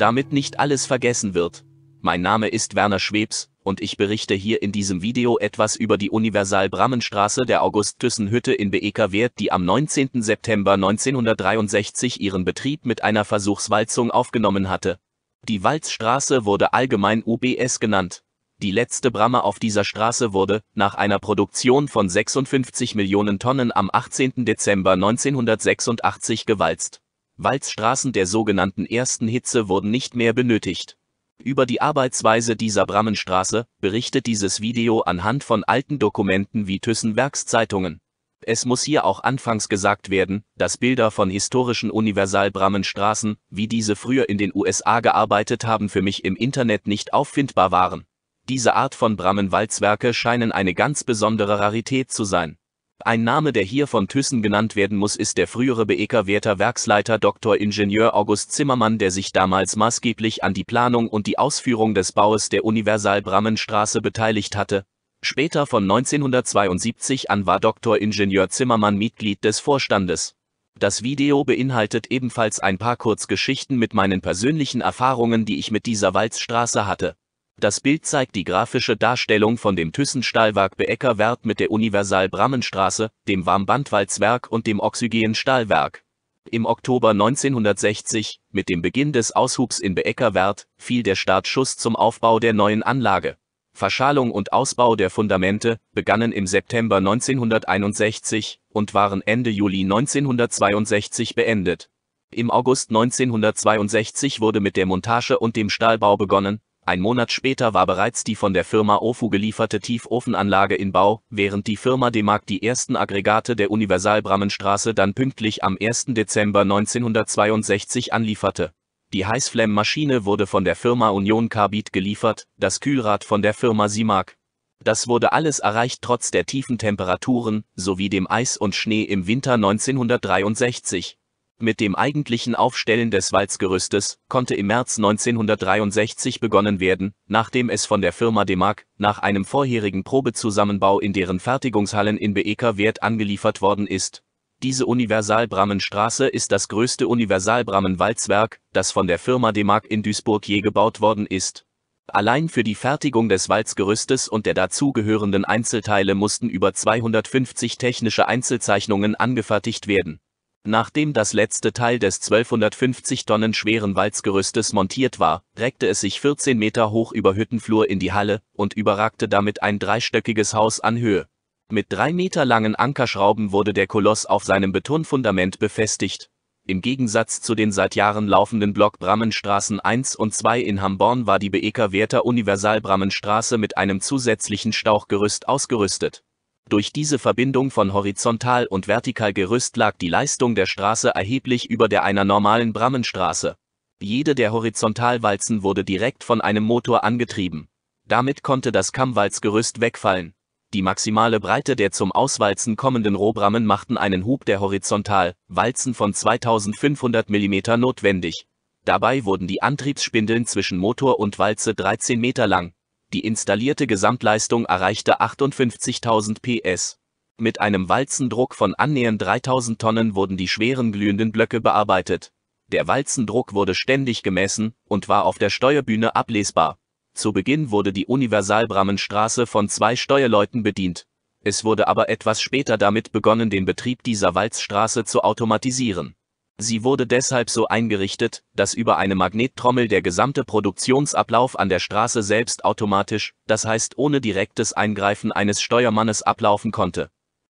damit nicht alles vergessen wird. Mein Name ist Werner Schwebs und ich berichte hier in diesem Video etwas über die Universal-Brammenstraße der August-Thyssen-Hütte in Beekerwerth, die am 19. September 1963 ihren Betrieb mit einer Versuchswalzung aufgenommen hatte. Die Walzstraße wurde allgemein UBS genannt. Die letzte Bramme auf dieser Straße wurde, nach einer Produktion von 56 Millionen Tonnen am 18. Dezember 1986 gewalzt. Walzstraßen der sogenannten ersten Hitze wurden nicht mehr benötigt. Über die Arbeitsweise dieser Brammenstraße berichtet dieses Video anhand von alten Dokumenten wie thyssen Werkszeitungen. Es muss hier auch anfangs gesagt werden, dass Bilder von historischen Universalbrammenstraßen, wie diese früher in den USA gearbeitet haben, für mich im Internet nicht auffindbar waren. Diese Art von Brammen-Walzwerke scheinen eine ganz besondere Rarität zu sein. Ein Name, der hier von Thyssen genannt werden muss, ist der frühere Beeker Werther Werksleiter Dr. Ingenieur August Zimmermann, der sich damals maßgeblich an die Planung und die Ausführung des Baues der Universal-Brammenstraße beteiligt hatte. Später von 1972 an war Dr. Ingenieur Zimmermann Mitglied des Vorstandes. Das Video beinhaltet ebenfalls ein paar Kurzgeschichten mit meinen persönlichen Erfahrungen, die ich mit dieser Walzstraße hatte. Das Bild zeigt die grafische Darstellung von dem Thyssen-Stahlwerk Beeckerwerth mit der Universal-Brammenstraße, dem Warmbandwalzwerk und dem Oxygen-Stahlwerk. Im Oktober 1960, mit dem Beginn des Aushubs in Beeckerwerth, fiel der Startschuss zum Aufbau der neuen Anlage. Verschalung und Ausbau der Fundamente begannen im September 1961 und waren Ende Juli 1962 beendet. Im August 1962 wurde mit der Montage und dem Stahlbau begonnen, ein Monat später war bereits die von der Firma OFU gelieferte Tiefofenanlage in Bau, während die Firma DEMAG die ersten Aggregate der Universalbrammenstraße dann pünktlich am 1. Dezember 1962 anlieferte. Die Heißflamme-Maschine wurde von der Firma Union Carbid geliefert, das Kühlrad von der Firma Simag. Das wurde alles erreicht trotz der tiefen Temperaturen sowie dem Eis und Schnee im Winter 1963. Mit dem eigentlichen Aufstellen des Walzgerüstes konnte im März 1963 begonnen werden, nachdem es von der Firma DEMAG nach einem vorherigen Probezusammenbau in deren Fertigungshallen in Beekerwerth angeliefert worden ist. Diese Universalbrammenstraße ist das größte Universalbrammenwalzwerk, das von der Firma DEMAG in Duisburg je gebaut worden ist. Allein für die Fertigung des Walzgerüstes und der dazugehörenden Einzelteile mussten über 250 technische Einzelzeichnungen angefertigt werden Nachdem das letzte Teil des 1250 Tonnen schweren Walzgerüstes montiert war, reckte es sich 14 Meter hoch über Hüttenflur in die Halle und überragte damit ein dreistöckiges Haus an Höhe. Mit drei Meter langen Ankerschrauben wurde der Koloss auf seinem Betonfundament befestigt. Im Gegensatz zu den seit Jahren laufenden Block Brammenstraßen 1 und 2 in Hamborn war die Beeker Werther Universal Brammenstraße mit einem zusätzlichen Stauchgerüst ausgerüstet durch diese Verbindung von Horizontal- und Vertikalgerüst lag die Leistung der Straße erheblich über der einer normalen Brammenstraße. Jede der Horizontalwalzen wurde direkt von einem Motor angetrieben. Damit konnte das Kammwalzgerüst wegfallen. Die maximale Breite der zum Auswalzen kommenden Rohbrammen machten einen Hub der Horizontalwalzen von 2500 mm notwendig. Dabei wurden die Antriebsspindeln zwischen Motor und Walze 13 Meter lang die installierte Gesamtleistung erreichte 58.000 PS. Mit einem Walzendruck von annähernd 3000 Tonnen wurden die schweren glühenden Blöcke bearbeitet. Der Walzendruck wurde ständig gemessen und war auf der Steuerbühne ablesbar. Zu Beginn wurde die Universalbrammenstraße von zwei Steuerleuten bedient. Es wurde aber etwas später damit begonnen, den Betrieb dieser Walzstraße zu automatisieren Sie wurde deshalb so eingerichtet, dass über eine Magnettrommel der gesamte Produktionsablauf an der Straße selbst automatisch, das heißt ohne direktes Eingreifen eines Steuermannes ablaufen konnte.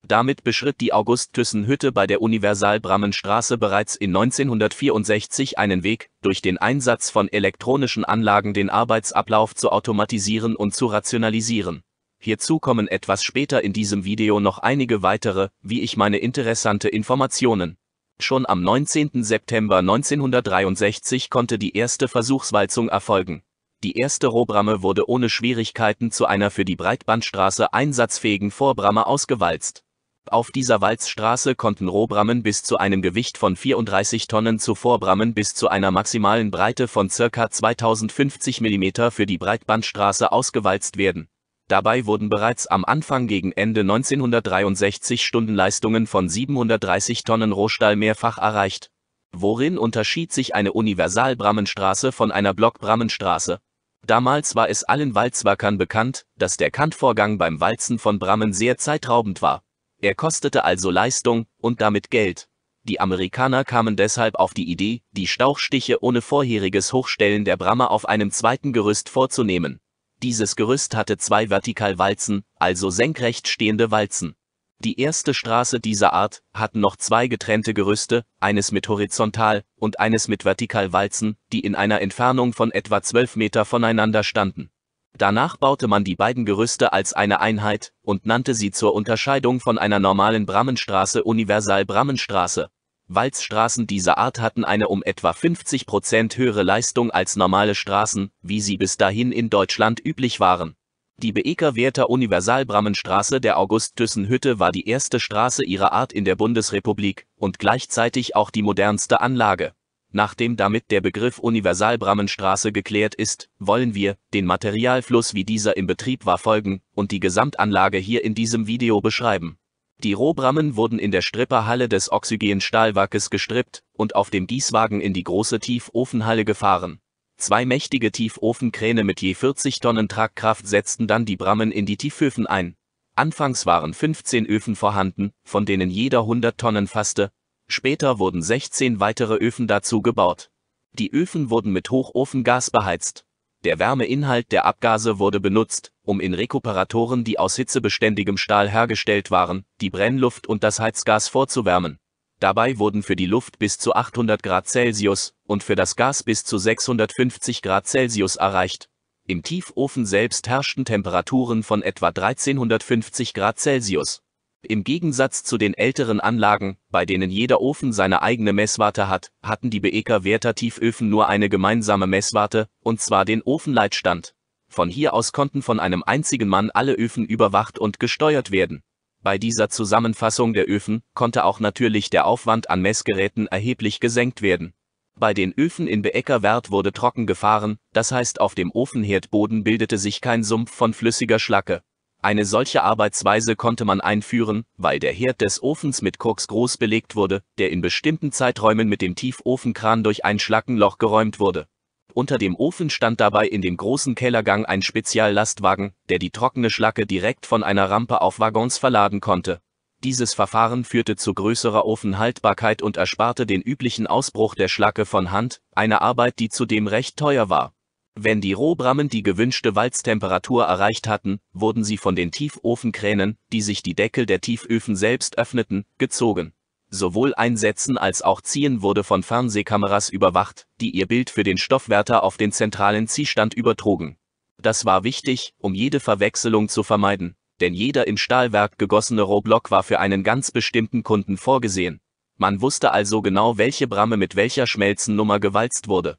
Damit beschritt die August-Thyssen-Hütte bei der Universal-Brammenstraße bereits in 1964 einen Weg, durch den Einsatz von elektronischen Anlagen den Arbeitsablauf zu automatisieren und zu rationalisieren. Hierzu kommen etwas später in diesem Video noch einige weitere, wie ich meine interessante Informationen. Schon am 19. September 1963 konnte die erste Versuchswalzung erfolgen. Die erste Rohbramme wurde ohne Schwierigkeiten zu einer für die Breitbandstraße einsatzfähigen Vorbramme ausgewalzt. Auf dieser Walzstraße konnten Rohbrammen bis zu einem Gewicht von 34 Tonnen zu Vorbrammen bis zu einer maximalen Breite von ca. 2050 mm für die Breitbandstraße ausgewalzt werden Dabei wurden bereits am Anfang gegen Ende 1963 Stundenleistungen von 730 Tonnen Rohstahl mehrfach erreicht. Worin unterschied sich eine Universalbrammenstraße von einer Blockbrammenstraße? Damals war es allen Walzwerkern bekannt, dass der Kantvorgang beim Walzen von Brammen sehr zeitraubend war. Er kostete also Leistung und damit Geld. Die Amerikaner kamen deshalb auf die Idee, die Stauchstiche ohne vorheriges Hochstellen der Bramme auf einem zweiten Gerüst vorzunehmen dieses Gerüst hatte zwei Vertikalwalzen, also senkrecht stehende Walzen. Die erste Straße dieser Art hat noch zwei getrennte Gerüste, eines mit horizontal und eines mit Vertikalwalzen, die in einer Entfernung von etwa 12 Meter voneinander standen. Danach baute man die beiden Gerüste als eine Einheit und nannte sie zur Unterscheidung von einer normalen Brammenstraße Universal-Brammenstraße. Walzstraßen dieser Art hatten eine um etwa 50 Prozent höhere Leistung als normale Straßen, wie sie bis dahin in Deutschland üblich waren. Die Beeker-Werther Universalbrammenstraße der August-Thyssen-Hütte war die erste Straße ihrer Art in der Bundesrepublik und gleichzeitig auch die modernste Anlage. Nachdem damit der Begriff Universalbrammenstraße geklärt ist, wollen wir den Materialfluss, wie dieser im Betrieb war, folgen und die Gesamtanlage hier in diesem Video beschreiben. Die Rohbrammen wurden in der Stripperhalle des Oxygen-Stahlwerkes gestrippt und auf dem Gießwagen in die große Tiefofenhalle gefahren. Zwei mächtige Tiefofenkräne mit je 40 Tonnen Tragkraft setzten dann die Brammen in die Tieföfen ein. Anfangs waren 15 Öfen vorhanden, von denen jeder 100 Tonnen fasste, später wurden 16 weitere Öfen dazu gebaut. Die Öfen wurden mit Hochofengas beheizt. Der Wärmeinhalt der Abgase wurde benutzt, um in Rekuperatoren, die aus hitzebeständigem Stahl hergestellt waren, die Brennluft und das Heizgas vorzuwärmen. Dabei wurden für die Luft bis zu 800 Grad Celsius und für das Gas bis zu 650 Grad Celsius erreicht. Im Tiefofen selbst herrschten Temperaturen von etwa 1350 Grad Celsius. Im Gegensatz zu den älteren Anlagen, bei denen jeder Ofen seine eigene Messwarte hat, hatten die Beeker Werther-Tieföfen nur eine gemeinsame Messwarte, und zwar den Ofenleitstand. Von hier aus konnten von einem einzigen Mann alle Öfen überwacht und gesteuert werden. Bei dieser Zusammenfassung der Öfen konnte auch natürlich der Aufwand an Messgeräten erheblich gesenkt werden. Bei den Öfen in Beeckerwerth wurde trocken gefahren, das heißt auf dem Ofenherdboden bildete sich kein Sumpf von flüssiger Schlacke. Eine solche Arbeitsweise konnte man einführen, weil der Herd des Ofens mit Koks groß belegt wurde, der in bestimmten Zeiträumen mit dem Tiefofenkran durch ein Schlackenloch geräumt wurde. Unter dem Ofen stand dabei in dem großen Kellergang ein Speziallastwagen, der die trockene Schlacke direkt von einer Rampe auf Waggons verladen konnte. Dieses Verfahren führte zu größerer Ofenhaltbarkeit und ersparte den üblichen Ausbruch der Schlacke von Hand, eine Arbeit, die zudem recht teuer war. Wenn die Rohbrammen die gewünschte Walztemperatur erreicht hatten, wurden sie von den Tiefofenkränen, die sich die Deckel der Tieföfen selbst öffneten, gezogen. Sowohl Einsetzen als auch Ziehen wurde von Fernsehkameras überwacht, die ihr Bild für den Stoffwärter auf den zentralen Ziehstand übertrugen. Das war wichtig, um jede Verwechslung zu vermeiden, denn jeder im Stahlwerk gegossene Rohblock war für einen ganz bestimmten Kunden vorgesehen. Man wusste also genau, welche Bramme mit welcher Schmelzennummer gewalzt wurde.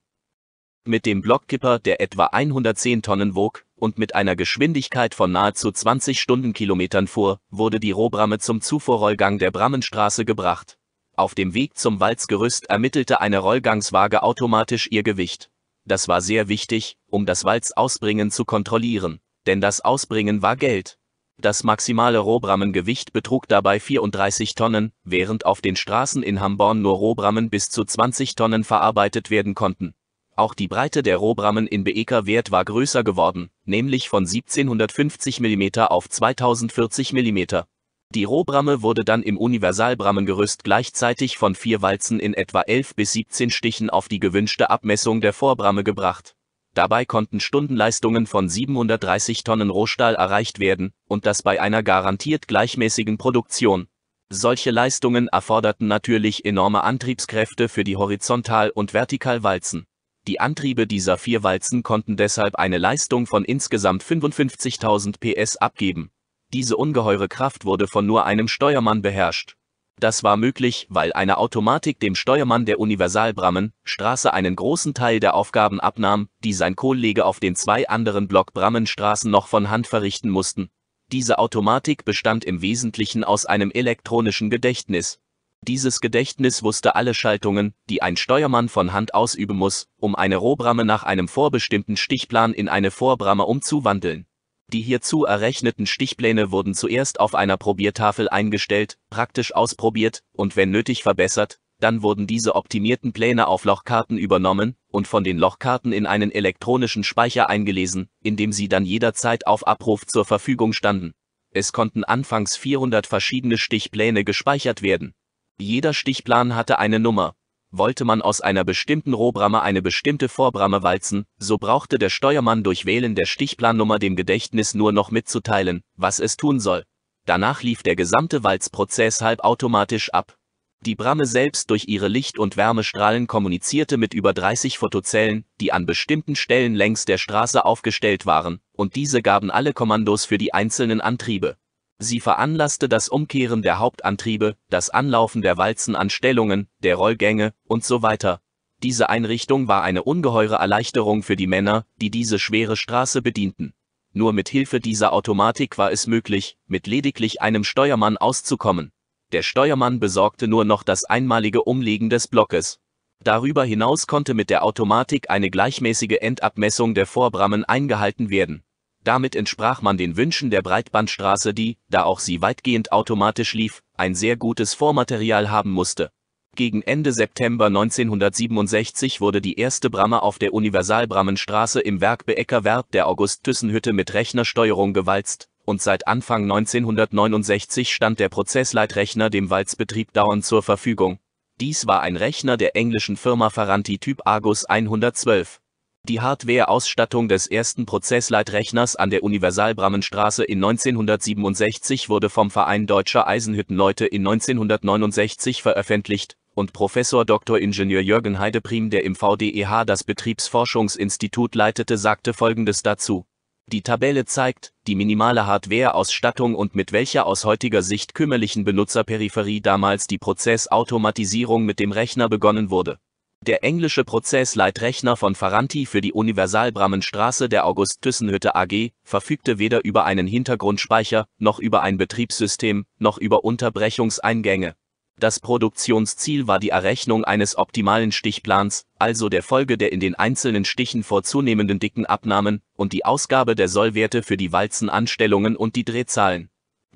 Mit dem Blockkipper, der etwa 110 Tonnen wog, und mit einer Geschwindigkeit von nahezu 20 Stundenkilometern fuhr, wurde die Rohbramme zum Zufuhrrollgang der Brammenstraße gebracht. Auf dem Weg zum Walzgerüst ermittelte eine Rollgangswaage automatisch ihr Gewicht. Das war sehr wichtig, um das Walzausbringen zu kontrollieren, denn das Ausbringen war Geld. Das maximale Rohbrammengewicht betrug dabei 34 Tonnen, während auf den Straßen in Hamborn nur Rohbrammen bis zu 20 Tonnen verarbeitet werden konnten. Auch die Breite der Rohbrammen in Beeker-Wert war größer geworden, nämlich von 1750 mm auf 2040 mm. Die Rohbramme wurde dann im Universalbrammengerüst gleichzeitig von vier Walzen in etwa 11 bis 17 Stichen auf die gewünschte Abmessung der Vorbramme gebracht. Dabei konnten Stundenleistungen von 730 Tonnen Rohstahl erreicht werden, und das bei einer garantiert gleichmäßigen Produktion. Solche Leistungen erforderten natürlich enorme Antriebskräfte für die Horizontal- und Vertikalwalzen. Die Antriebe dieser vier Walzen konnten deshalb eine Leistung von insgesamt 55.000 PS abgeben. Diese ungeheure Kraft wurde von nur einem Steuermann beherrscht. Das war möglich, weil eine Automatik dem Steuermann der Universalbrammen, Straße einen großen Teil der Aufgaben abnahm, die sein Kollege auf den zwei anderen Blockbrammenstraßen noch von Hand verrichten mussten. Diese Automatik bestand im Wesentlichen aus einem elektronischen Gedächtnis. Dieses Gedächtnis wusste alle Schaltungen, die ein Steuermann von Hand ausüben muss, um eine Rohbramme nach einem vorbestimmten Stichplan in eine Vorbramme umzuwandeln. Die hierzu errechneten Stichpläne wurden zuerst auf einer Probiertafel eingestellt, praktisch ausprobiert und wenn nötig verbessert, dann wurden diese optimierten Pläne auf Lochkarten übernommen und von den Lochkarten in einen elektronischen Speicher eingelesen, in dem sie dann jederzeit auf Abruf zur Verfügung standen. Es konnten anfangs 400 verschiedene Stichpläne gespeichert werden. Jeder Stichplan hatte eine Nummer. Wollte man aus einer bestimmten Rohbramme eine bestimmte Vorbramme walzen, so brauchte der Steuermann durch Wählen der Stichplannummer dem Gedächtnis nur noch mitzuteilen, was es tun soll. Danach lief der gesamte Walzprozess halbautomatisch ab. Die Bramme selbst durch ihre Licht- und Wärmestrahlen kommunizierte mit über 30 Fotozellen, die an bestimmten Stellen längs der Straße aufgestellt waren, und diese gaben alle Kommandos für die einzelnen Antriebe. Sie veranlasste das Umkehren der Hauptantriebe, das Anlaufen der Walzenanstellungen, der Rollgänge und so weiter. Diese Einrichtung war eine ungeheure Erleichterung für die Männer, die diese schwere Straße bedienten. Nur mit Hilfe dieser Automatik war es möglich, mit lediglich einem Steuermann auszukommen. Der Steuermann besorgte nur noch das einmalige Umlegen des Blockes. Darüber hinaus konnte mit der Automatik eine gleichmäßige Endabmessung der Vorbrammen eingehalten werden. Damit entsprach man den Wünschen der Breitbandstraße, die, da auch sie weitgehend automatisch lief, ein sehr gutes Vormaterial haben musste. Gegen Ende September 1967 wurde die erste Bramme auf der Universalbrammenstraße im Werk Beeckerwerb der August-Thyssen-Hütte mit Rechnersteuerung gewalzt, und seit Anfang 1969 stand der Prozessleitrechner dem Walzbetrieb dauernd zur Verfügung. Dies war ein Rechner der englischen Firma Ferranti Typ Argus 112. Die Hardware-Ausstattung des ersten Prozessleitrechners an der Universalbrammenstraße in 1967 wurde vom Verein Deutscher Eisenhüttenleute in 1969 veröffentlicht und Professor Dr. Ingenieur Jürgen Heideprim, der im VDEH das Betriebsforschungsinstitut leitete, sagte folgendes dazu: Die Tabelle zeigt die minimale Hardware-Ausstattung und mit welcher aus heutiger Sicht kümmerlichen Benutzerperipherie damals die Prozessautomatisierung mit dem Rechner begonnen wurde der englische Prozessleitrechner von Ferranti für die Universalbrammenstraße der august thyssen AG verfügte weder über einen Hintergrundspeicher, noch über ein Betriebssystem, noch über Unterbrechungseingänge. Das Produktionsziel war die Errechnung eines optimalen Stichplans, also der Folge der in den einzelnen Stichen vor zunehmenden dicken Abnahmen, und die Ausgabe der Sollwerte für die Walzenanstellungen und die Drehzahlen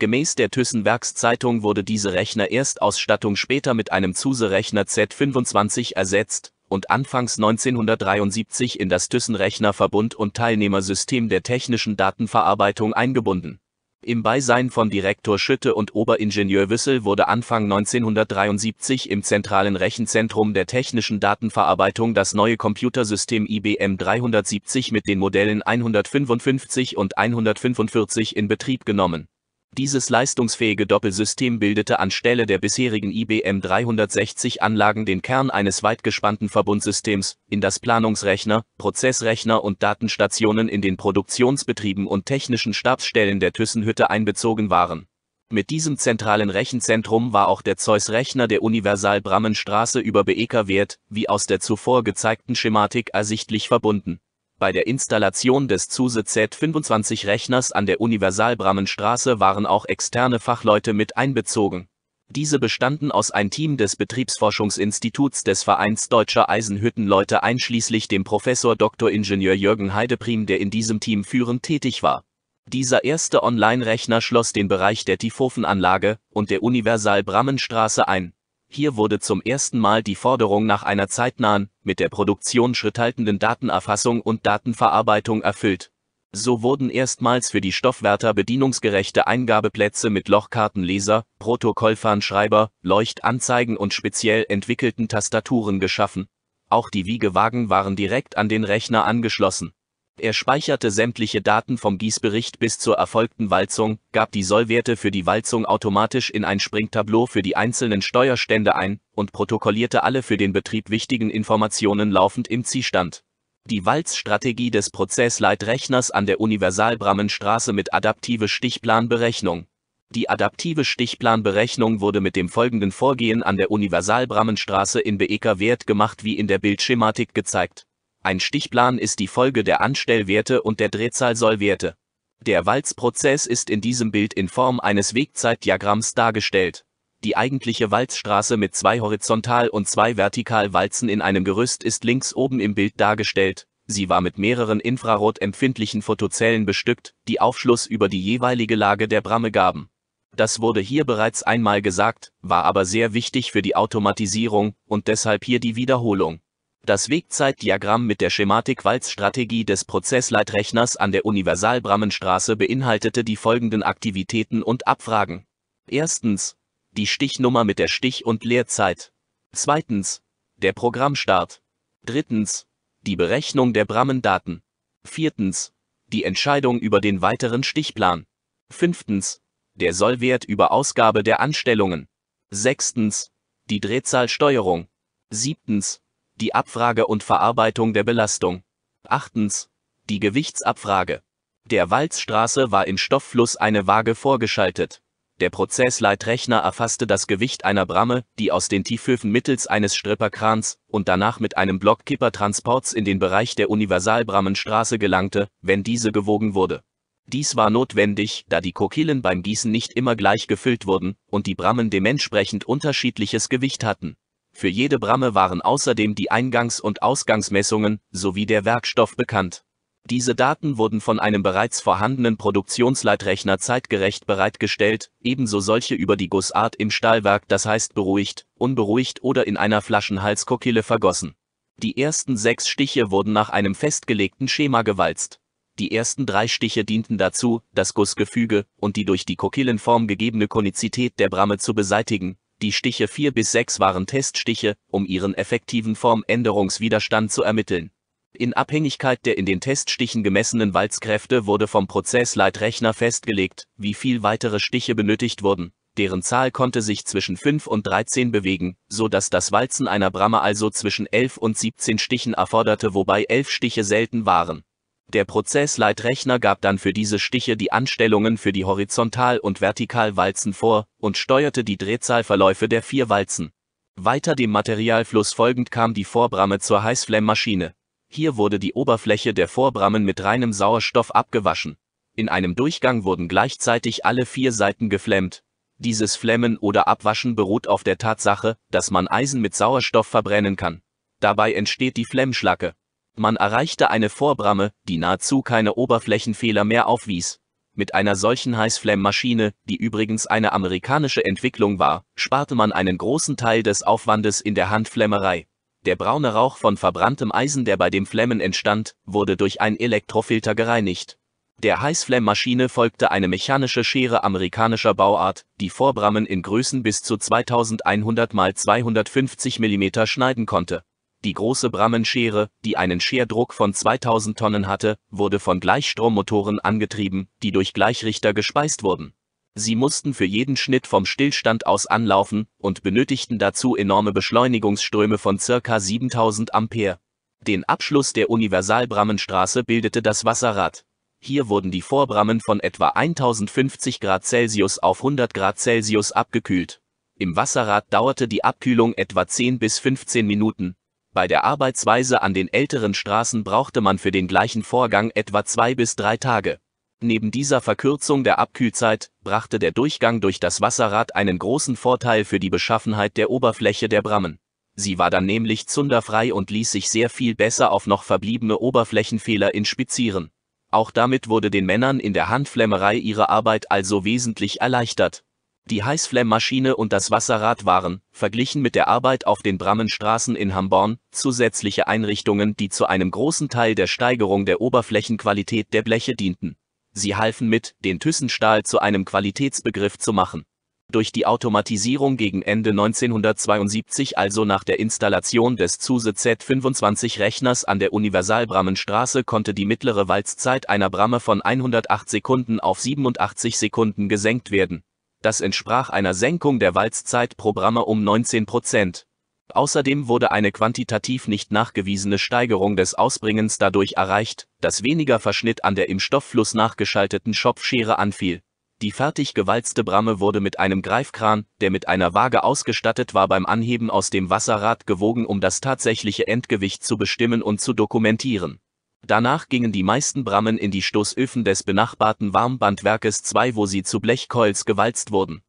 Gemäß der Thyssen-Werkszeitung wurde diese Rechner-Erstausstattung später mit einem Zuse-Rechner Z25 ersetzt und anfangs 1973 in das Thyssen-Rechner-Verbund und Teilnehmersystem der technischen Datenverarbeitung eingebunden. Im Beisein von Direktor Schütte und Oberingenieur Wissel wurde Anfang 1973 im zentralen Rechenzentrum der technischen Datenverarbeitung das neue Computersystem IBM 370 mit den Modellen 155 und 145 in Betrieb genommen dieses leistungsfähige Doppelsystem bildete anstelle der bisherigen IBM 360 Anlagen den Kern eines weitgespannten Verbundsystems, in das Planungsrechner, Prozessrechner und Datenstationen in den Produktionsbetrieben und technischen Stabsstellen der Thyssenhütte einbezogen waren. Mit diesem zentralen Rechenzentrum war auch der Zeus-Rechner der Universal-Brammenstraße über Beeker Wert, wie aus der zuvor gezeigten Schematik ersichtlich verbunden bei der Installation des Zuse Z25-Rechners an der Universalbrammenstraße waren auch externe Fachleute mit einbezogen. Diese bestanden aus ein Team des Betriebsforschungsinstituts des Vereins Deutscher Eisenhüttenleute einschließlich dem Professor Dr. Ingenieur Jürgen Heideprim, der in diesem Team führend tätig war. Dieser erste Online-Rechner schloss den Bereich der Tifofenanlage und der Universal Brammenstraße ein hier wurde zum ersten Mal die Forderung nach einer zeitnahen, mit der Produktion schritthaltenden Datenerfassung und Datenverarbeitung erfüllt. So wurden erstmals für die Stoffwärter bedienungsgerechte Eingabeplätze mit Lochkartenleser, Protokollfernschreiber, Leuchtanzeigen und speziell entwickelten Tastaturen geschaffen. Auch die Wiegewagen waren direkt an den Rechner angeschlossen er speicherte sämtliche Daten vom Gießbericht bis zur erfolgten Walzung, gab die Sollwerte für die Walzung automatisch in ein Springtableau für die einzelnen Steuerstände ein und protokollierte alle für den Betrieb wichtigen Informationen laufend im Ziehstand. Die Walzstrategie des Prozessleitrechners an der Universalbrammenstraße mit adaptive Stichplanberechnung. Die adaptive Stichplanberechnung wurde mit dem folgenden Vorgehen an der Universalbrammenstraße in Beeker Wert gemacht wie in der Bildschematik gezeigt ein Stichplan ist die Folge der Anstellwerte und der Drehzahlsollwerte. Der Walzprozess ist in diesem Bild in Form eines Wegzeitdiagramms dargestellt. Die eigentliche Walzstraße mit zwei horizontal und zwei vertikal Walzen in einem Gerüst ist links oben im Bild dargestellt. Sie war mit mehreren infrarotempfindlichen Fotozellen bestückt, die Aufschluss über die jeweilige Lage der Bramme gaben. Das wurde hier bereits einmal gesagt, war aber sehr wichtig für die Automatisierung und deshalb hier die Wiederholung. Das Wegzeitdiagramm mit der Schematik-Walz-Strategie des Prozessleitrechners an der Universalbrammenstraße beinhaltete die folgenden Aktivitäten und Abfragen. Erstens, die Stichnummer mit der Stich- und Leerzeit. Zweitens, der Programmstart. Drittens, die Berechnung der Brammendaten. Viertens, die Entscheidung über den weiteren Stichplan. Fünftens, der Sollwert über Ausgabe der Anstellungen. Sechstens, die Drehzahlsteuerung. Siebtens, die Abfrage und Verarbeitung der Belastung. 8. Die Gewichtsabfrage. Der Walzstraße war im Stofffluss eine Waage vorgeschaltet. Der Prozessleitrechner erfasste das Gewicht einer Bramme, die aus den Tiefhöfen mittels eines Stripperkrans und danach mit einem Blockkippertransports in den Bereich der Universalbrammenstraße gelangte, wenn diese gewogen wurde. Dies war notwendig, da die Kokillen beim Gießen nicht immer gleich gefüllt wurden und die Brammen dementsprechend unterschiedliches Gewicht hatten. Für jede Bramme waren außerdem die Eingangs- und Ausgangsmessungen sowie der Werkstoff bekannt. Diese Daten wurden von einem bereits vorhandenen Produktionsleitrechner zeitgerecht bereitgestellt, ebenso solche über die Gussart im Stahlwerk, das heißt beruhigt, unberuhigt oder in einer Flaschenhalskokille vergossen. Die ersten sechs Stiche wurden nach einem festgelegten Schema gewalzt. Die ersten drei Stiche dienten dazu, das Gussgefüge und die durch die Kokillenform gegebene Konizität der Bramme zu beseitigen, die Stiche 4 bis 6 waren Teststiche, um ihren effektiven Formänderungswiderstand zu ermitteln. In Abhängigkeit der in den Teststichen gemessenen Walzkräfte wurde vom Prozessleitrechner festgelegt, wie viel weitere Stiche benötigt wurden. Deren Zahl konnte sich zwischen 5 und 13 bewegen, so dass das Walzen einer Bramme also zwischen 11 und 17 Stichen erforderte, wobei 11 Stiche selten waren. Der Prozessleitrechner gab dann für diese Stiche die Anstellungen für die Horizontal- und Vertikalwalzen vor und steuerte die Drehzahlverläufe der vier Walzen. Weiter dem Materialfluss folgend kam die Vorbramme zur Heißflammmaschine. Hier wurde die Oberfläche der Vorbrammen mit reinem Sauerstoff abgewaschen. In einem Durchgang wurden gleichzeitig alle vier Seiten geflammt. Dieses Flemmen oder Abwaschen beruht auf der Tatsache, dass man Eisen mit Sauerstoff verbrennen kann. Dabei entsteht die Flemmschlacke. Man erreichte eine Vorbramme, die nahezu keine Oberflächenfehler mehr aufwies. Mit einer solchen Heißflammmaschine, die übrigens eine amerikanische Entwicklung war, sparte man einen großen Teil des Aufwandes in der Handflämmerei. Der braune Rauch von verbranntem Eisen, der bei dem Flemmen entstand, wurde durch einen Elektrofilter gereinigt. Der Heißflammmaschine folgte eine mechanische Schere amerikanischer Bauart, die Vorbrammen in Größen bis zu 2100 x 250 mm schneiden konnte. Die große Brammen-Schere, die einen Scherdruck von 2000 Tonnen hatte, wurde von Gleichstrommotoren angetrieben, die durch Gleichrichter gespeist wurden. Sie mussten für jeden Schnitt vom Stillstand aus anlaufen und benötigten dazu enorme Beschleunigungsströme von ca. 7000 Ampere. Den Abschluss der Universalbrammenstraße bildete das Wasserrad. Hier wurden die Vorbrammen von etwa 1050 Grad Celsius auf 100 Grad Celsius abgekühlt. Im Wasserrad dauerte die Abkühlung etwa 10 bis 15 Minuten, bei der Arbeitsweise an den älteren Straßen brauchte man für den gleichen Vorgang etwa zwei bis drei Tage. Neben dieser Verkürzung der Abkühlzeit brachte der Durchgang durch das Wasserrad einen großen Vorteil für die Beschaffenheit der Oberfläche der Brammen. Sie war dann nämlich zunderfrei und ließ sich sehr viel besser auf noch verbliebene Oberflächenfehler inspizieren. Auch damit wurde den Männern in der Handflämmerei ihre Arbeit also wesentlich erleichtert. Die Heißflemmmaschine und das Wasserrad waren, verglichen mit der Arbeit auf den Brammenstraßen in Hamborn, zusätzliche Einrichtungen, die zu einem großen Teil der Steigerung der Oberflächenqualität der Bleche dienten. Sie halfen mit, den Thyssenstahl zu einem Qualitätsbegriff zu machen. Durch die Automatisierung gegen Ende 1972, also nach der Installation des Zuse Z25-Rechners an der Universalbrammenstraße, konnte die mittlere Walzzeit einer Bramme von 108 Sekunden auf 87 Sekunden gesenkt werden das entsprach einer Senkung der Walzzeit pro Bramme um 19 Prozent. Außerdem wurde eine quantitativ nicht nachgewiesene Steigerung des Ausbringens dadurch erreicht, dass weniger Verschnitt an der im Stofffluss nachgeschalteten Schopfschere anfiel. Die fertig gewalzte Bramme wurde mit einem Greifkran, der mit einer Waage ausgestattet war, beim Anheben aus dem Wasserrad gewogen, um das tatsächliche Endgewicht zu bestimmen und zu dokumentieren Danach gingen die meisten Brammen in die Stoßöfen des benachbarten Warmbandwerkes 2, wo sie zu Blechkolz gewalzt wurden.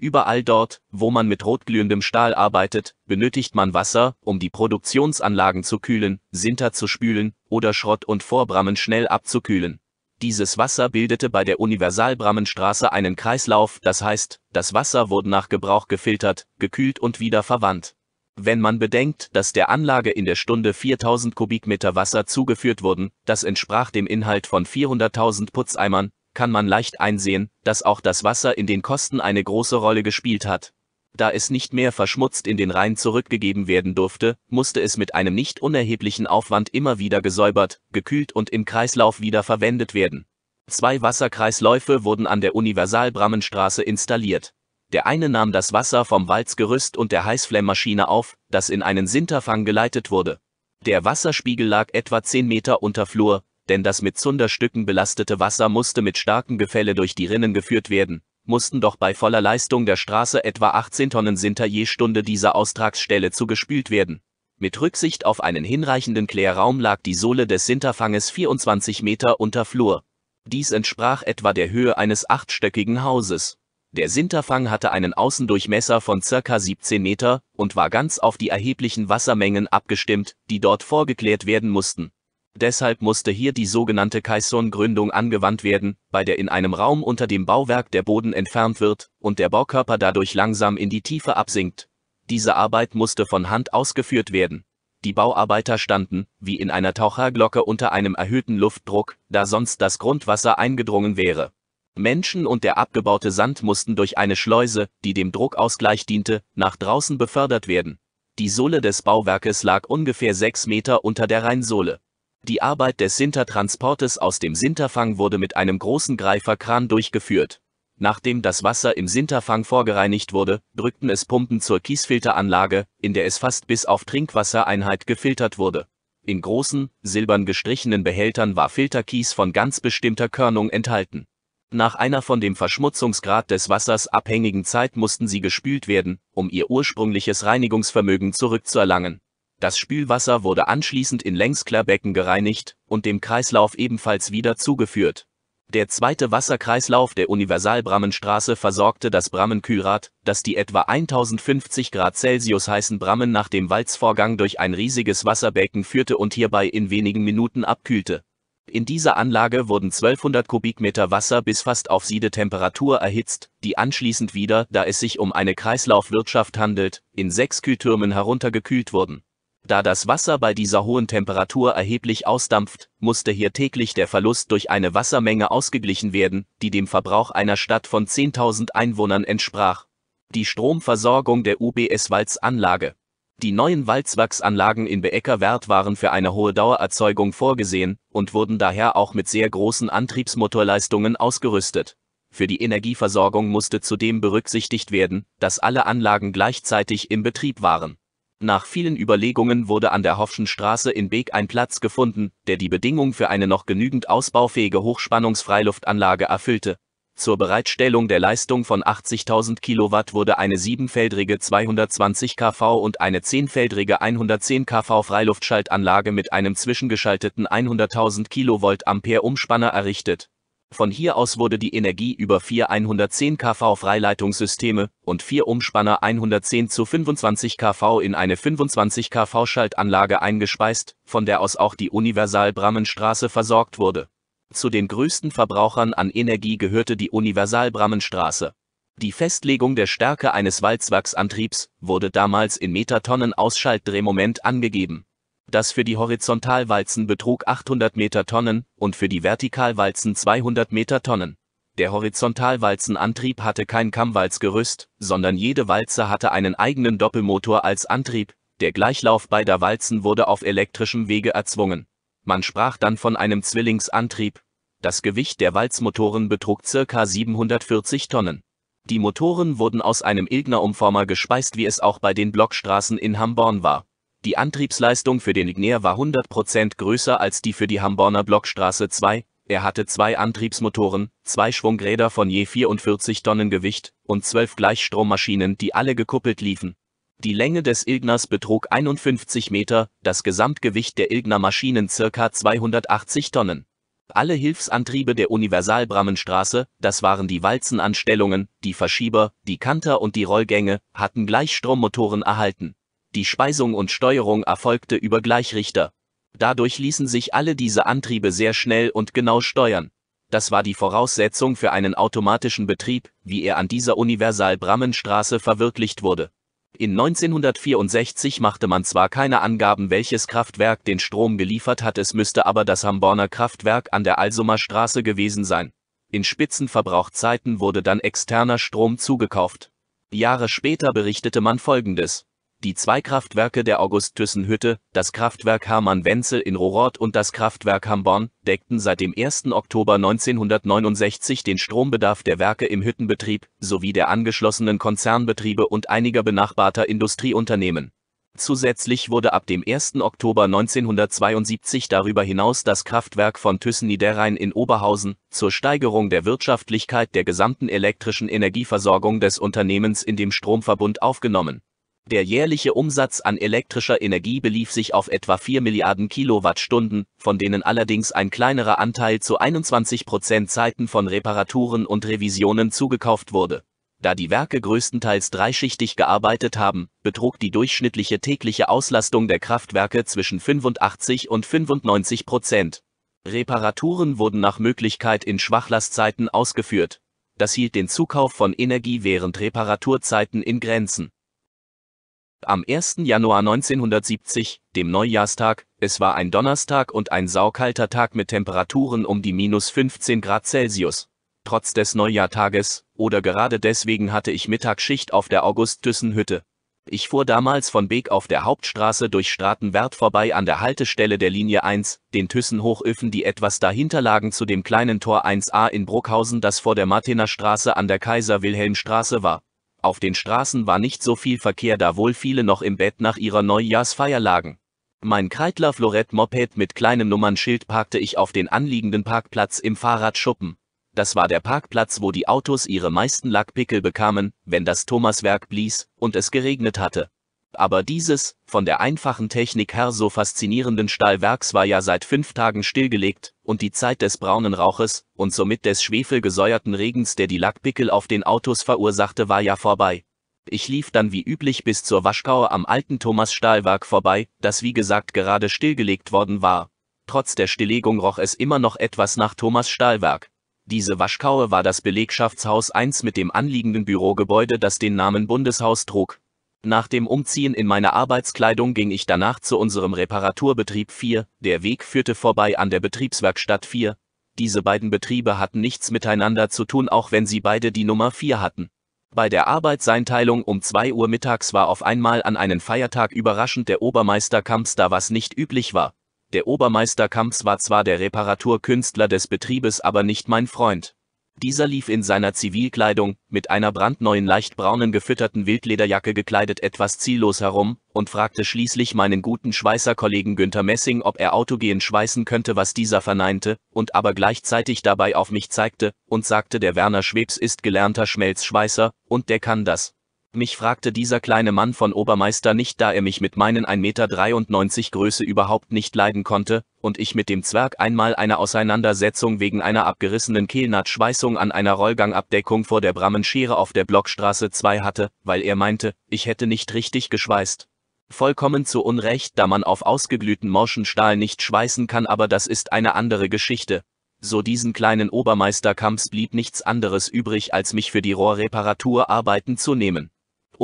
Überall dort, wo man mit rotglühendem Stahl arbeitet, benötigt man Wasser, um die Produktionsanlagen zu kühlen, Sinter zu spülen oder Schrott und Vorbrammen schnell abzukühlen. Dieses Wasser bildete bei der Universalbrammenstraße einen Kreislauf, das heißt, das Wasser wurde nach Gebrauch gefiltert, gekühlt und wieder verwandt. Wenn man bedenkt, dass der Anlage in der Stunde 4000 Kubikmeter Wasser zugeführt wurden, das entsprach dem Inhalt von 400.000 Putzeimern, kann man leicht einsehen, dass auch das Wasser in den Kosten eine große Rolle gespielt hat. Da es nicht mehr verschmutzt in den Rhein zurückgegeben werden durfte, musste es mit einem nicht unerheblichen Aufwand immer wieder gesäubert, gekühlt und im Kreislauf wieder verwendet werden. Zwei Wasserkreisläufe wurden an der Universalbrammenstraße installiert. Der eine nahm das Wasser vom Walzgerüst und der Heißflammmaschine auf, das in einen Sinterfang geleitet wurde. Der Wasserspiegel lag etwa 10 Meter unter Flur, denn das mit Zunderstücken belastete Wasser musste mit starkem Gefälle durch die Rinnen geführt werden, mussten doch bei voller Leistung der Straße etwa 18 Tonnen Sinter je Stunde dieser Austragsstelle zugespült werden. Mit Rücksicht auf einen hinreichenden Klärraum lag die Sohle des Sinterfanges 24 Meter unter Flur. Dies entsprach etwa der Höhe eines achtstöckigen Hauses. Der Sinterfang hatte einen Außendurchmesser von ca. 17 Meter und war ganz auf die erheblichen Wassermengen abgestimmt, die dort vorgeklärt werden mussten. Deshalb musste hier die sogenannte Kaisson-Gründung angewandt werden, bei der in einem Raum unter dem Bauwerk der Boden entfernt wird und der Baukörper dadurch langsam in die Tiefe absinkt. Diese Arbeit musste von Hand ausgeführt werden. Die Bauarbeiter standen, wie in einer Taucherglocke unter einem erhöhten Luftdruck, da sonst das Grundwasser eingedrungen wäre. Menschen und der abgebaute Sand mussten durch eine Schleuse, die dem Druckausgleich diente, nach draußen befördert werden. Die Sohle des Bauwerkes lag ungefähr sechs Meter unter der Rheinsohle. Die Arbeit des Sintertransportes aus dem Sinterfang wurde mit einem großen Greiferkran durchgeführt. Nachdem das Wasser im Sinterfang vorgereinigt wurde, drückten es Pumpen zur Kiesfilteranlage, in der es fast bis auf Trinkwassereinheit gefiltert wurde. In großen, silbern gestrichenen Behältern war Filterkies von ganz bestimmter Körnung enthalten. Nach einer von dem Verschmutzungsgrad des Wassers abhängigen Zeit mussten sie gespült werden, um ihr ursprüngliches Reinigungsvermögen zurückzuerlangen. Das Spülwasser wurde anschließend in Längsklärbecken gereinigt und dem Kreislauf ebenfalls wieder zugeführt. Der zweite Wasserkreislauf der Universalbrammenstraße versorgte das Brammenkühlrad, das die etwa 1050 Grad Celsius heißen Brammen nach dem Walzvorgang durch ein riesiges Wasserbecken führte und hierbei in wenigen Minuten abkühlte in dieser Anlage wurden 1200 Kubikmeter Wasser bis fast auf Siedetemperatur erhitzt, die anschließend wieder, da es sich um eine Kreislaufwirtschaft handelt, in sechs Kühltürmen heruntergekühlt wurden. Da das Wasser bei dieser hohen Temperatur erheblich ausdampft, musste hier täglich der Verlust durch eine Wassermenge ausgeglichen werden, die dem Verbrauch einer Stadt von 10.000 Einwohnern entsprach. Die Stromversorgung der UBS Walz Anlage die neuen Walzwachsanlagen in Beeckerwerth waren für eine hohe Dauererzeugung vorgesehen und wurden daher auch mit sehr großen Antriebsmotorleistungen ausgerüstet. Für die Energieversorgung musste zudem berücksichtigt werden, dass alle Anlagen gleichzeitig im Betrieb waren. Nach vielen Überlegungen wurde an der Hoffschen Straße in Beek ein Platz gefunden, der die Bedingung für eine noch genügend ausbaufähige Hochspannungsfreiluftanlage erfüllte zur Bereitstellung der Leistung von 80.000 Kilowatt wurde eine siebenfeldrige 220 kV und eine zehnfeldrige 110 kV Freiluftschaltanlage mit einem zwischengeschalteten 100.000 Ampere Umspanner errichtet. Von hier aus wurde die Energie über vier 110 kV Freileitungssysteme und vier Umspanner 110 zu 25 kV in eine 25 kV Schaltanlage eingespeist, von der aus auch die Universal-Brammenstraße versorgt wurde zu den größten Verbrauchern an Energie gehörte die Universalbrammenstraße. Die Festlegung der Stärke eines Walzwachsantriebs wurde damals in Metertonnen Ausschaltdrehmoment angegeben. Das für die Horizontalwalzen betrug 800 Metertonnen und für die Vertikalwalzen 200 Metertonnen. Der Horizontalwalzenantrieb hatte kein Kammwalzgerüst, sondern jede Walze hatte einen eigenen Doppelmotor als Antrieb, der Gleichlauf beider Walzen wurde auf elektrischem Wege erzwungen. Man sprach dann von einem Zwillingsantrieb. Das Gewicht der Walzmotoren betrug ca. 740 Tonnen. Die Motoren wurden aus einem Ilgner-Umformer gespeist, wie es auch bei den Blockstraßen in Hamborn war. Die Antriebsleistung für den Igner war 100% größer als die für die Hamborner Blockstraße 2. Er hatte zwei Antriebsmotoren, zwei Schwungräder von je 44 Tonnen Gewicht und zwölf Gleichstrommaschinen, die alle gekuppelt liefen. Die Länge des Ilgners betrug 51 Meter, das Gesamtgewicht der Ilgner-Maschinen ca. 280 Tonnen. Alle Hilfsantriebe der Universalbrammenstraße, das waren die Walzenanstellungen, die Verschieber, die Kanter und die Rollgänge, hatten Gleichstrommotoren erhalten. Die Speisung und Steuerung erfolgte über Gleichrichter. Dadurch ließen sich alle diese Antriebe sehr schnell und genau steuern. Das war die Voraussetzung für einen automatischen Betrieb, wie er an dieser Universalbrammenstraße verwirklicht wurde. In 1964 machte man zwar keine Angaben, welches Kraftwerk den Strom geliefert hat, es müsste aber das Hamborner Kraftwerk an der Alsumer Straße gewesen sein. In Spitzenverbrauchzeiten wurde dann externer Strom zugekauft. Jahre später berichtete man folgendes die zwei Kraftwerke der August-Thyssen-Hütte, das Kraftwerk Hermann-Wenzel in Rohrort und das Kraftwerk Hamborn, deckten seit dem 1. Oktober 1969 den Strombedarf der Werke im Hüttenbetrieb sowie der angeschlossenen Konzernbetriebe und einiger benachbarter Industrieunternehmen. Zusätzlich wurde ab dem 1. Oktober 1972 darüber hinaus das Kraftwerk von Thyssen-Niederrhein in Oberhausen zur Steigerung der Wirtschaftlichkeit der gesamten elektrischen Energieversorgung des Unternehmens in dem Stromverbund aufgenommen der jährliche Umsatz an elektrischer Energie belief sich auf etwa 4 Milliarden Kilowattstunden, von denen allerdings ein kleinerer Anteil zu 21 Prozent Zeiten von Reparaturen und Revisionen zugekauft wurde. Da die Werke größtenteils dreischichtig gearbeitet haben, betrug die durchschnittliche tägliche Auslastung der Kraftwerke zwischen 85 und 95 Prozent. Reparaturen wurden nach Möglichkeit in Schwachlastzeiten ausgeführt. Das hielt den Zukauf von Energie während Reparaturzeiten in Grenzen. Am 1. Januar 1970, dem Neujahrstag, es war ein Donnerstag und ein saukalter Tag mit Temperaturen um die minus 15 Grad Celsius. Trotz des Neujahrtages, oder gerade deswegen hatte ich Mittagsschicht auf der August-Düssen-Hütte. Ich fuhr damals von Beek auf der Hauptstraße durch Stratenwert vorbei an der Haltestelle der Linie 1, den Thyssen-Hochöfen, die etwas dahinter lagen zu dem kleinen Tor 1a in Bruckhausen, das vor der Martinerstraße an der Kaiser-Wilhelm-Straße war. Auf den Straßen war nicht so viel Verkehr, da wohl viele noch im Bett nach ihrer Neujahrsfeier lagen. Mein Kreidler Florett Moped mit kleinem Nummernschild parkte ich auf den anliegenden Parkplatz im Fahrradschuppen. Das war der Parkplatz, wo die Autos ihre meisten Lackpickel bekamen, wenn das Thomaswerk blies und es geregnet hatte aber dieses, von der einfachen Technik her so faszinierenden Stahlwerks war ja seit fünf Tagen stillgelegt, und die Zeit des braunen Rauches, und somit des schwefelgesäuerten Regens, der die Lackpickel auf den Autos verursachte, war ja vorbei. Ich lief dann wie üblich bis zur Waschkaue am alten Thomas Stahlwerk vorbei, das wie gesagt gerade stillgelegt worden war. Trotz der Stilllegung roch es immer noch etwas nach Thomas Stahlwerk. Diese Waschkaue war das Belegschaftshaus 1 mit dem anliegenden Bürogebäude, das den Namen Bundeshaus trug. Nach dem Umziehen in meine Arbeitskleidung ging ich danach zu unserem Reparaturbetrieb 4, der Weg führte vorbei an der Betriebswerkstatt 4. Diese beiden Betriebe hatten nichts miteinander zu tun, auch wenn sie beide die Nummer 4 hatten. Bei der Arbeitseinteilung um 2 Uhr mittags war auf einmal an einen Feiertag überraschend der Obermeister Kamps da, was nicht üblich war. Der Obermeister Kamps war zwar der Reparaturkünstler des Betriebes, aber nicht mein Freund. Dieser lief in seiner Zivilkleidung, mit einer brandneuen leicht braunen gefütterten Wildlederjacke gekleidet etwas ziellos herum, und fragte schließlich meinen guten Schweißerkollegen Günther Messing, ob er autogen schweißen könnte, was dieser verneinte, und aber gleichzeitig dabei auf mich zeigte, und sagte, der Werner Schwebs ist gelernter Schmelzschweißer, und der kann das. Mich fragte dieser kleine Mann von Obermeister nicht, da er mich mit meinen 1,93 Meter Größe überhaupt nicht leiden konnte, und ich mit dem Zwerg einmal eine Auseinandersetzung wegen einer abgerissenen Kehlnahtschweißung an einer Rollgangabdeckung vor der Brammenschere auf der Blockstraße 2 hatte, weil er meinte, ich hätte nicht richtig geschweißt. Vollkommen zu Unrecht, da man auf ausgeglühten morschen Stahl nicht schweißen kann, aber das ist eine andere Geschichte. So diesen kleinen Obermeisterkamps blieb nichts anderes übrig, als mich für die Rohrreparaturarbeiten zu nehmen.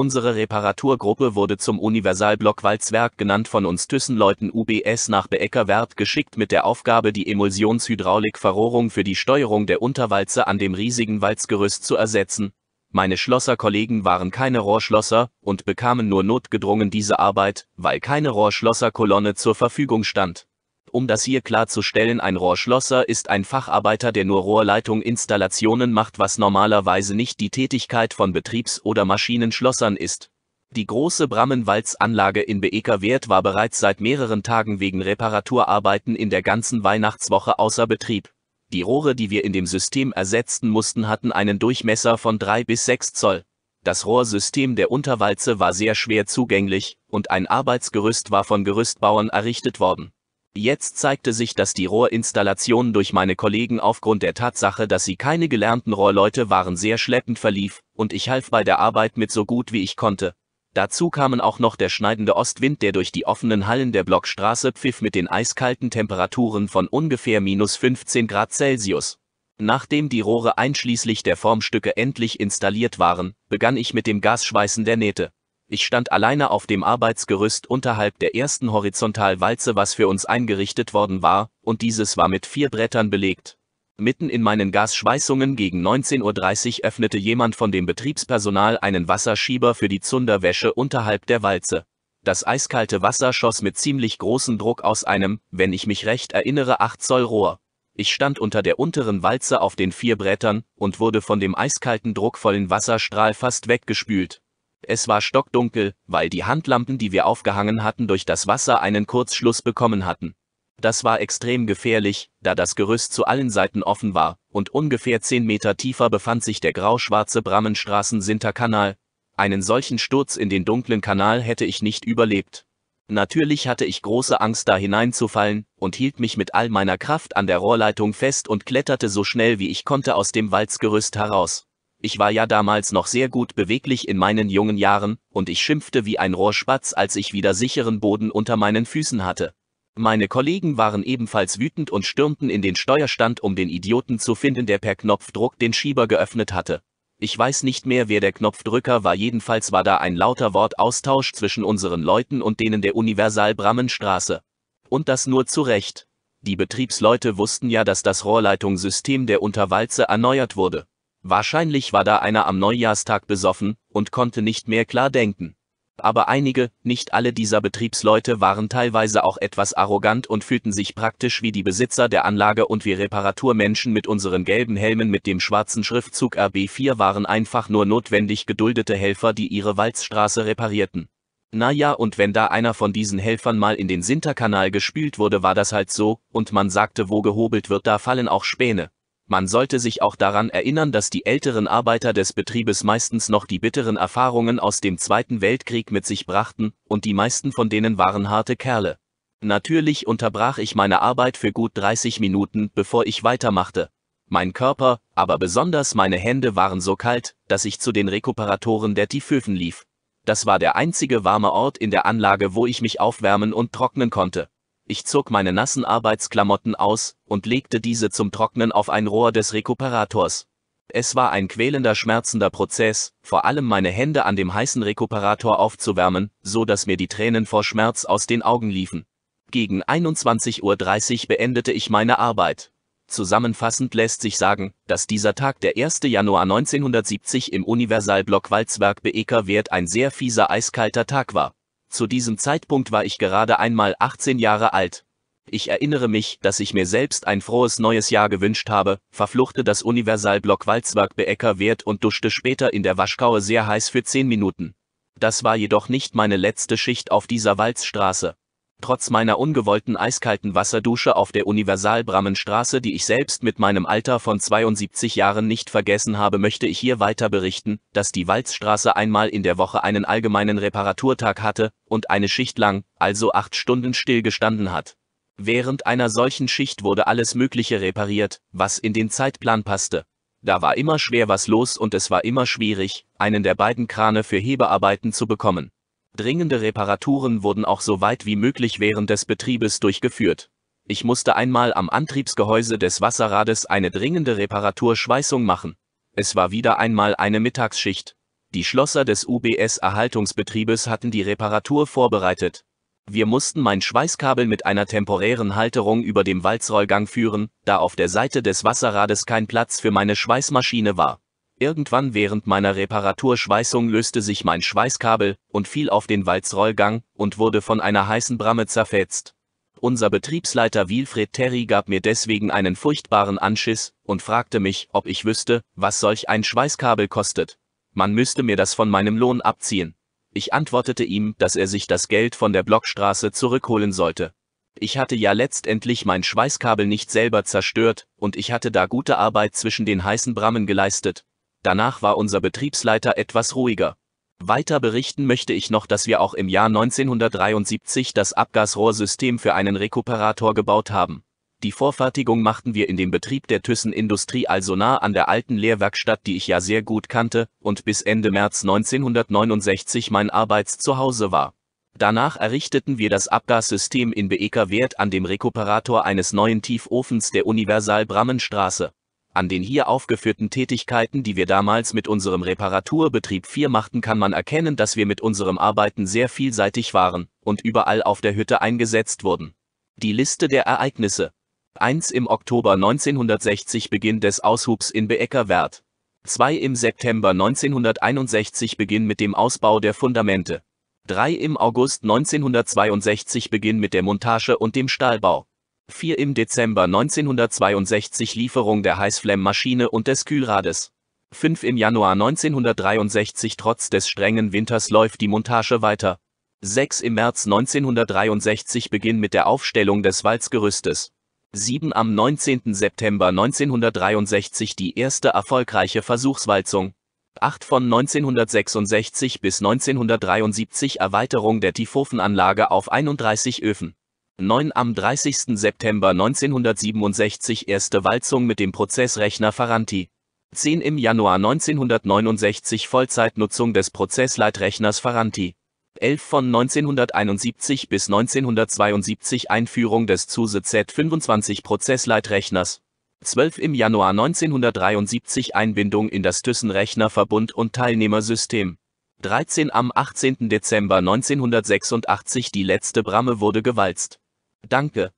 Unsere Reparaturgruppe wurde zum Universalblock Walzwerk genannt von uns Thyssenleuten UBS nach Beeckerwerth geschickt mit der Aufgabe, die Emulsionshydraulikverrohrung für die Steuerung der Unterwalze an dem riesigen Walzgerüst zu ersetzen. Meine Schlosserkollegen waren keine Rohrschlosser und bekamen nur notgedrungen diese Arbeit, weil keine Rohrschlosserkolonne zur Verfügung stand. Um das hier klarzustellen, ein Rohrschlosser ist ein Facharbeiter, der nur Rohrleitung-Installationen macht, was normalerweise nicht die Tätigkeit von Betriebs- oder Maschinenschlossern ist. Die große Brammenwalzanlage in Beekerwerth war bereits seit mehreren Tagen wegen Reparaturarbeiten in der ganzen Weihnachtswoche außer Betrieb. Die Rohre, die wir in dem System ersetzten mussten, hatten einen Durchmesser von 3 bis 6 Zoll. Das Rohrsystem der Unterwalze war sehr schwer zugänglich, und ein Arbeitsgerüst war von Gerüstbauern errichtet worden. Jetzt zeigte sich, dass die Rohrinstallation durch meine Kollegen aufgrund der Tatsache, dass sie keine gelernten Rohrleute waren, sehr schleppend verlief, und ich half bei der Arbeit mit so gut wie ich konnte. Dazu kamen auch noch der schneidende Ostwind, der durch die offenen Hallen der Blockstraße pfiff mit den eiskalten Temperaturen von ungefähr minus 15 Grad Celsius. Nachdem die Rohre einschließlich der Formstücke endlich installiert waren, begann ich mit dem Gasschweißen der Nähte. Ich stand alleine auf dem Arbeitsgerüst unterhalb der ersten Horizontalwalze, was für uns eingerichtet worden war, und dieses war mit vier Brettern belegt. Mitten in meinen Gasschweißungen gegen 19.30 Uhr öffnete jemand von dem Betriebspersonal einen Wasserschieber für die Zunderwäsche unterhalb der Walze. Das eiskalte Wasser schoss mit ziemlich großem Druck aus einem, wenn ich mich recht erinnere, 8 Zoll Rohr. Ich stand unter der unteren Walze auf den vier Brettern und wurde von dem eiskalten druckvollen Wasserstrahl fast weggespült. Es war stockdunkel, weil die Handlampen, die wir aufgehangen hatten, durch das Wasser einen Kurzschluss bekommen hatten. Das war extrem gefährlich, da das Gerüst zu allen Seiten offen war, und ungefähr 10 Meter tiefer befand sich der grauschwarze Brammenstraßen-Sinterkanal. Einen solchen Sturz in den dunklen Kanal hätte ich nicht überlebt. Natürlich hatte ich große Angst da hineinzufallen und hielt mich mit all meiner Kraft an der Rohrleitung fest und kletterte so schnell wie ich konnte aus dem Walzgerüst heraus. Ich war ja damals noch sehr gut beweglich in meinen jungen Jahren, und ich schimpfte wie ein Rohrspatz, als ich wieder sicheren Boden unter meinen Füßen hatte. Meine Kollegen waren ebenfalls wütend und stürmten in den Steuerstand, um den Idioten zu finden, der per Knopfdruck den Schieber geöffnet hatte. Ich weiß nicht mehr, wer der Knopfdrücker war, jedenfalls war da ein lauter Wortaustausch zwischen unseren Leuten und denen der Universal-Brammenstraße. Und das nur zu Recht. Die Betriebsleute wussten ja, dass das Rohrleitungssystem der Unterwalze erneuert wurde. Wahrscheinlich war da einer am Neujahrstag besoffen und konnte nicht mehr klar denken. Aber einige, nicht alle dieser Betriebsleute waren teilweise auch etwas arrogant und fühlten sich praktisch wie die Besitzer der Anlage und wir Reparaturmenschen mit unseren gelben Helmen mit dem schwarzen Schriftzug RB4 waren einfach nur notwendig geduldete Helfer, die ihre Walzstraße reparierten. Naja, und wenn da einer von diesen Helfern mal in den Sinterkanal gespült wurde, war das halt so, und man sagte, wo gehobelt wird, da fallen auch Späne. Man sollte sich auch daran erinnern, dass die älteren Arbeiter des Betriebes meistens noch die bitteren Erfahrungen aus dem Zweiten Weltkrieg mit sich brachten, und die meisten von denen waren harte Kerle. Natürlich unterbrach ich meine Arbeit für gut 30 Minuten, bevor ich weitermachte. Mein Körper, aber besonders meine Hände waren so kalt, dass ich zu den Rekuperatoren der Tieföfen lief. Das war der einzige warme Ort in der Anlage, wo ich mich aufwärmen und trocknen konnte. Ich zog meine nassen Arbeitsklamotten aus und legte diese zum Trocknen auf ein Rohr des Rekuperators. Es war ein quälender, schmerzender Prozess, vor allem meine Hände an dem heißen Rekuperator aufzuwärmen, so dass mir die Tränen vor Schmerz aus den Augen liefen. Gegen 21.30 Uhr beendete ich meine Arbeit. Zusammenfassend lässt sich sagen, dass dieser Tag der 1. Januar 1970 im Universalblock Walzwerk Beeker Wert ein sehr fieser eiskalter Tag war. Zu diesem Zeitpunkt war ich gerade einmal 18 Jahre alt. Ich erinnere mich, dass ich mir selbst ein frohes neues Jahr gewünscht habe, verfluchte das Universalblock Walzwerk Beecker Wert und duschte später in der Waschkaue sehr heiß für 10 Minuten. Das war jedoch nicht meine letzte Schicht auf dieser Walzstraße. Trotz meiner ungewollten eiskalten Wasserdusche auf der Universalbrammenstraße, die ich selbst mit meinem Alter von 72 Jahren nicht vergessen habe, möchte ich hier weiter berichten, dass die Walzstraße einmal in der Woche einen allgemeinen Reparaturtag hatte und eine Schicht lang, also acht Stunden still gestanden hat. Während einer solchen Schicht wurde alles Mögliche repariert, was in den Zeitplan passte. Da war immer schwer was los und es war immer schwierig, einen der beiden Krane für Hebearbeiten zu bekommen. Dringende Reparaturen wurden auch so weit wie möglich während des Betriebes durchgeführt. Ich musste einmal am Antriebsgehäuse des Wasserrades eine dringende Reparaturschweißung machen. Es war wieder einmal eine Mittagsschicht. Die Schlosser des UBS-Erhaltungsbetriebes hatten die Reparatur vorbereitet. Wir mussten mein Schweißkabel mit einer temporären Halterung über dem Walzrollgang führen, da auf der Seite des Wasserrades kein Platz für meine Schweißmaschine war. Irgendwann während meiner Reparaturschweißung löste sich mein Schweißkabel und fiel auf den Walzrollgang und wurde von einer heißen Bramme zerfetzt. Unser Betriebsleiter Wilfred Terry gab mir deswegen einen furchtbaren Anschiss und fragte mich, ob ich wüsste, was solch ein Schweißkabel kostet. Man müsste mir das von meinem Lohn abziehen. Ich antwortete ihm, dass er sich das Geld von der Blockstraße zurückholen sollte. Ich hatte ja letztendlich mein Schweißkabel nicht selber zerstört, und ich hatte da gute Arbeit zwischen den heißen Brammen geleistet, Danach war unser Betriebsleiter etwas ruhiger. Weiter berichten möchte ich noch, dass wir auch im Jahr 1973 das Abgasrohrsystem für einen Rekuperator gebaut haben. Die Vorfertigung machten wir in dem Betrieb der Thyssen Industrie also nah an der alten Lehrwerkstatt, die ich ja sehr gut kannte und bis Ende März 1969 mein Arbeitszuhause war. Danach errichteten wir das Abgassystem in Beeker Wert an dem Rekuperator eines neuen Tiefofens der Universal Brammenstraße. An den hier aufgeführten Tätigkeiten, die wir damals mit unserem Reparaturbetrieb 4 machten, kann man erkennen, dass wir mit unserem Arbeiten sehr vielseitig waren und überall auf der Hütte eingesetzt wurden. Die Liste der Ereignisse 1 im Oktober 1960 Beginn des Aushubs in Beeckerwerth. 2 im September 1961 Beginn mit dem Ausbau der Fundamente. 3 im August 1962 Beginn mit der Montage und dem Stahlbau. 4 im Dezember 1962 Lieferung der Heißflemmmaschine und des Kühlrades. 5 im Januar 1963 Trotz des strengen Winters läuft die Montage weiter. 6 im März 1963 Beginn mit der Aufstellung des Walzgerüstes. 7 am 19. September 1963 die erste erfolgreiche Versuchswalzung. 8 von 1966 bis 1973 Erweiterung der Tiphophenanlage auf 31 Öfen. 9 am 30. September 1967 erste Walzung mit dem Prozessrechner Ferranti. 10 im Januar 1969 Vollzeitnutzung des Prozessleitrechners Ferranti. 11 von 1971 bis 1972 Einführung des ZUSE Z25 Prozessleitrechners. 12 im Januar 1973 Einbindung in das Thyssen-Rechnerverbund und Teilnehmersystem. 13 am 18. Dezember 1986 die letzte Bramme wurde gewalzt. Danke.